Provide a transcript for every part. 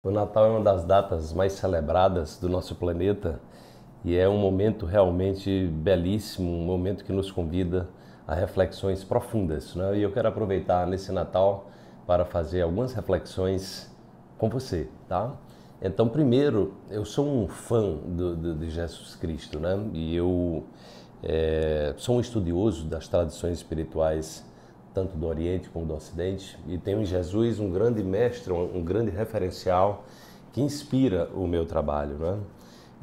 O Natal é uma das datas mais celebradas do nosso planeta e é um momento realmente belíssimo, um momento que nos convida a reflexões profundas. Né? E eu quero aproveitar nesse Natal para fazer algumas reflexões com você, tá? Então, primeiro, eu sou um fã do, do, de Jesus Cristo, né? E eu é, sou um estudioso das tradições espirituais tanto do Oriente como do Ocidente, e tenho em Jesus um grande mestre, um, grande referencial que inspira o meu trabalho. Né?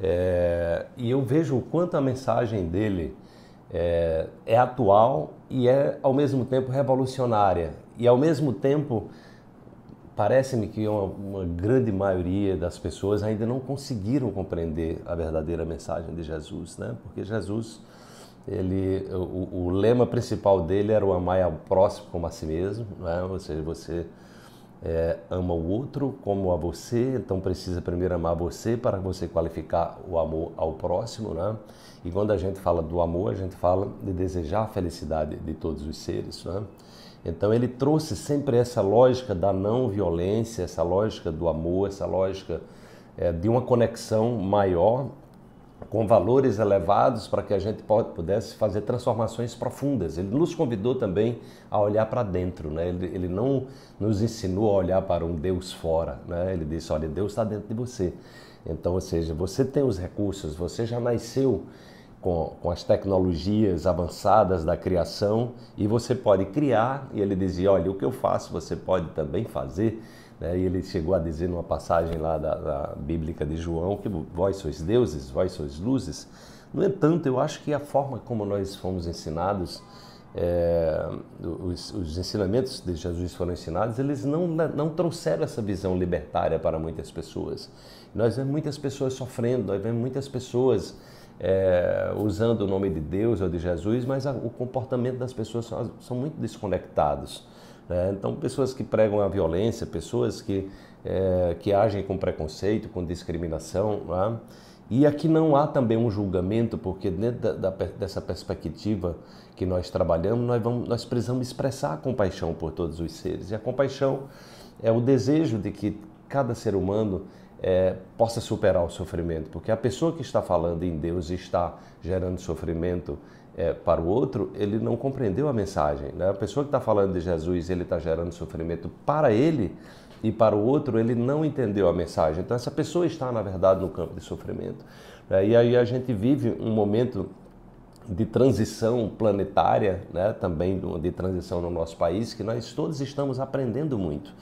É, e eu vejo o quanto a mensagem dele é, é, atual e é ao mesmo tempo revolucionária, e ao mesmo tempo. Parece-me que uma, uma grande maioria das pessoas ainda não conseguiram compreender a verdadeira mensagem de Jesus, né? Porque Jesus ele, o, o, lema principal dele era o amar ao próximo como a si mesmo, né? ou seja, você é, ama o outro como a você, então precisa primeiro amar você para você qualificar o amor ao próximo. Né? E quando a gente fala do amor, a gente fala de desejar a felicidade de todos os seres. Né? Então ele trouxe sempre essa lógica da não violência, essa lógica do amor, essa lógica é, de uma conexão maior com valores elevados para que a gente pudesse fazer transformações profundas. Ele nos convidou também a olhar para dentro, né? ele, ele não nos ensinou a olhar para um Deus fora, né? ele disse: olha, Deus está dentro de você. Então, ou seja, você tem os recursos, você já nasceu com, com as tecnologias avançadas da criação e você pode criar. E ele dizia: olha, o que eu faço você pode também fazer. Né? E ele chegou a dizer numa passagem lá da, da bíblica de João que vós sois deuses, vós sois luzes. No entanto, eu acho que a forma como nós fomos ensinados, é, os, os, ensinamentos de Jesus foram ensinados, eles não, né, não trouxeram essa visão libertária para muitas pessoas. Nós vemos muitas pessoas sofrendo, nós vemos muitas pessoas é, usando o nome de Deus ou de Jesus, mas a, o comportamento das pessoas são, são muito desconectados. Né? Então, pessoas que pregam a violência, pessoas que, é, que agem com preconceito, com discriminação. Né? E aqui não há também um julgamento, porque dentro da, da, dessa perspectiva que nós trabalhamos, nós, vamos, nós precisamos expressar a compaixão por todos os seres. E a compaixão é o desejo de que cada ser humano é, possa superar o sofrimento, porque a pessoa que está falando em Deus e está gerando sofrimento, é, para o outro, ele não compreendeu a mensagem. Né? A pessoa que está falando de Jesus, ele está gerando sofrimento para ele e para o outro, ele não entendeu a mensagem. Então, essa pessoa está, na verdade, no campo de sofrimento. Né? E aí a gente vive um momento de transição planetária, né? também de transição no nosso país, que nós todos estamos aprendendo muito.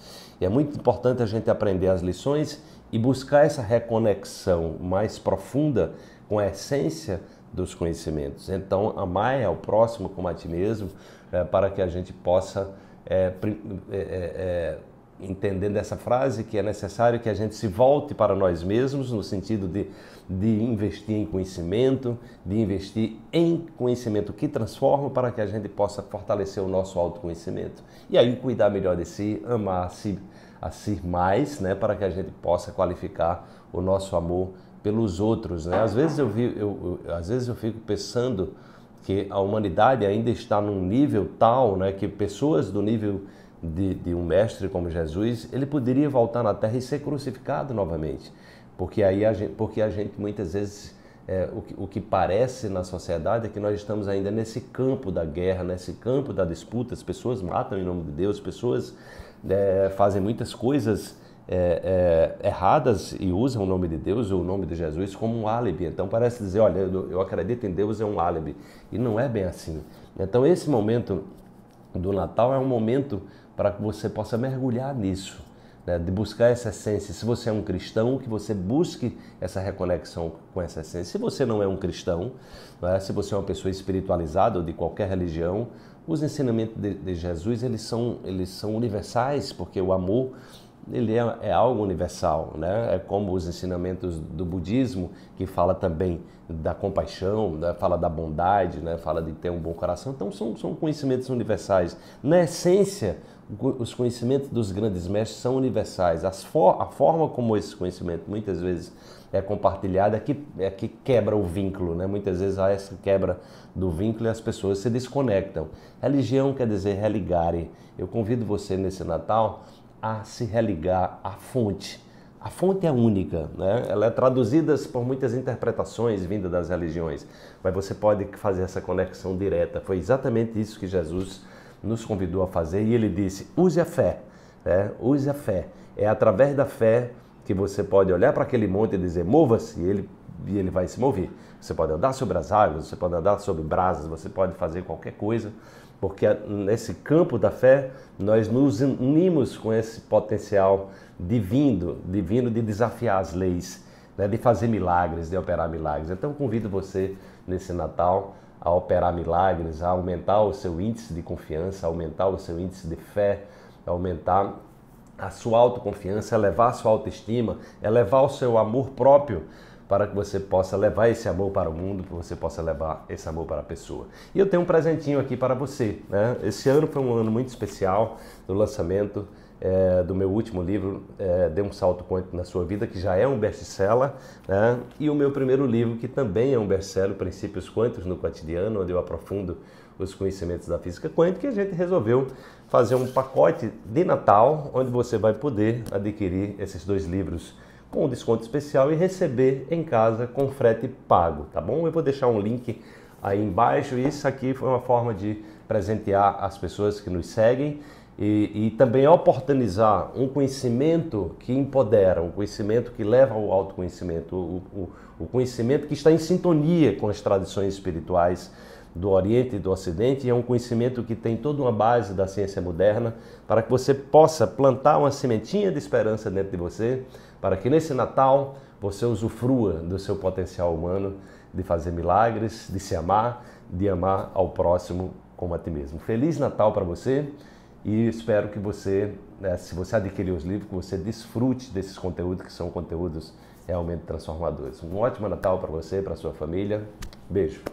E é muito importante a gente aprender as lições e buscar essa reconexão mais profunda com a essência dos conhecimentos. Então, amar ao próximo como a ti mesmo, é, para que a gente possa é, é, é, é frase que é necessário que a gente se volte para nós mesmos, no sentido de, de investir em conhecimento, de investir em conhecimento que transforma, para que a gente possa fortalecer o nosso autoconhecimento. E aí, cuidar melhor de si, amar a si, a si mais, né, para que a gente possa qualificar o nosso amor pelos outros. Né? Às, vezes eu vi, eu, eu, às vezes eu fico pensando que a humanidade ainda está num nível tal né, que pessoas do nível de, de, um mestre como Jesus, ele poderia voltar na Terra e ser crucificado novamente. Porque, aí a, gente, porque a gente muitas vezes, é, o, que, o que parece na sociedade é que nós estamos ainda nesse campo da guerra, nesse campo da disputa. As pessoas matam em nome de Deus, pessoas é, fazem muitas coisas é, é, erradas e usam o nome de Deus ou o nome de Jesus como um álibi. Então parece dizer, olha, eu, eu acredito em Deus é um álibi. E não é bem assim. Então esse momento do Natal é um momento para que você possa mergulhar nisso, né? de buscar essa essência. Se você é um cristão, que você busque essa reconexão com essa essência. Se você não é um cristão, né, se você é uma pessoa espiritualizada ou de qualquer religião, os ensinamentos de, de Jesus eles são, eles são universais, porque o amor ele é, é, algo universal, né? É como os ensinamentos do budismo que fala também da compaixão, né? fala da bondade, né? Fala de ter um bom coração. Então são, são conhecimentos universais. Na essência, os conhecimentos dos grandes mestres são universais. As for, a forma como esse conhecimento muitas vezes é compartilhado é que, é que quebra o vínculo, né? Muitas vezes há essa quebra do vínculo e as pessoas se desconectam. Religião quer dizer religare. Eu convido você nesse Natal a se religar à fonte. A fonte é única, né? ela é traduzida por muitas interpretações vindas das religiões, mas você pode fazer essa conexão direta. Foi exatamente isso que Jesus nos convidou a fazer e ele disse: use a fé, né? use a fé. É através da fé que você pode olhar para aquele monte e dizer: mova-se, e ele e ele vai se mover. Você pode andar sobre as águas, você pode andar sobre brasas, você pode fazer qualquer coisa, porque nesse campo da fé nós nos unimos com esse potencial divino, divino de desafiar as leis, né, de fazer milagres, de operar milagres. Então convido você nesse Natal a operar milagres, a aumentar o seu índice de confiança, a aumentar o seu índice de fé, a aumentar a sua autoconfiança, elevar a sua autoestima, elevar o seu amor próprio para que você possa levar esse amor para o mundo, para que você possa levar esse amor para a pessoa. E eu tenho um presentinho aqui para você. Né? Esse ano foi um ano muito especial do lançamento é, do meu último livro, é, Dê um Salto Quântico na Sua Vida, que já é um best-seller, né? e o meu primeiro livro, que também é um best-seller, Princípios Quânticos no Cotidiano, onde eu aprofundo os conhecimentos da física quântica, que a gente resolveu fazer um pacote de Natal, onde você vai poder adquirir esses dois livros com desconto especial e receber em casa com frete pago, tá bom? Eu vou deixar um link aí embaixo. Isso aqui foi uma forma de presentear as pessoas que nos seguem e, e também oportunizar um conhecimento que empodera, um conhecimento que leva ao autoconhecimento, o, o, o conhecimento que está em sintonia com as tradições espirituais do Oriente e do Ocidente, e é um conhecimento que tem toda uma base da ciência moderna, para que você possa plantar uma sementinha de esperança dentro de você, para que nesse Natal você usufrua do seu potencial humano de fazer milagres, de se amar, de amar ao próximo como a ti mesmo. Feliz Natal para você e espero que você, né, se você adquirir os livros, que você desfrute desses conteúdos que são conteúdos realmente transformadores. Um ótimo Natal para você, para sua família. Beijo.